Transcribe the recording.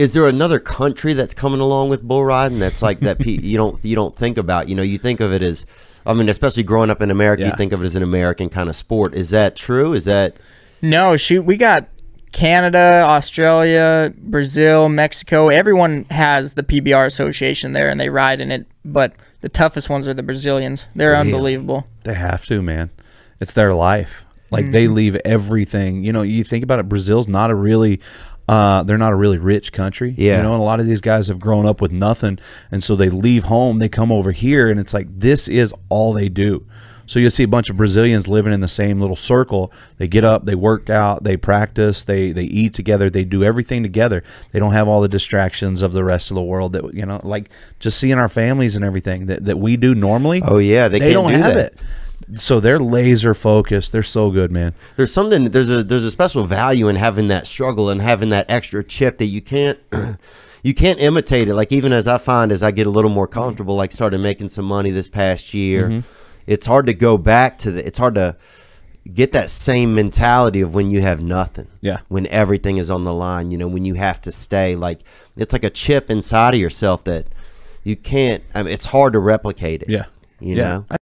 is there another country that's coming along with bull riding that's like that pe- you don't you don't think about you know you think of it as i mean especially growing up in america yeah. you think of it as an american kind of sport is that true is that no shoot we got canada australia brazil mexico everyone has the pbr association there and they ride in it but the toughest ones are the brazilians they're yeah. unbelievable they have to man it's their life like mm -hmm. they leave everything. You know, you think about it, Brazil's not a really uh, they're not a really rich country. Yeah. You know, and a lot of these guys have grown up with nothing. And so they leave home, they come over here, and it's like this is all they do. So you'll see a bunch of Brazilians living in the same little circle. They get up, they work out, they practice, they they eat together, they do everything together. They don't have all the distractions of the rest of the world that you know, like just seeing our families and everything that, that we do normally. Oh yeah, they, they don't do have that. it so they're laser focused. They're so good, man. There's something there's a there's a special value in having that struggle and having that extra chip that you can't you can't imitate it. Like even as I find as I get a little more comfortable, like started making some money this past year, mm -hmm. it's hard to go back to the it's hard to get that same mentality of when you have nothing. Yeah. When everything is on the line, you know, when you have to stay like it's like a chip inside of yourself that you can't I mean, it's hard to replicate it. Yeah. You yeah. know. I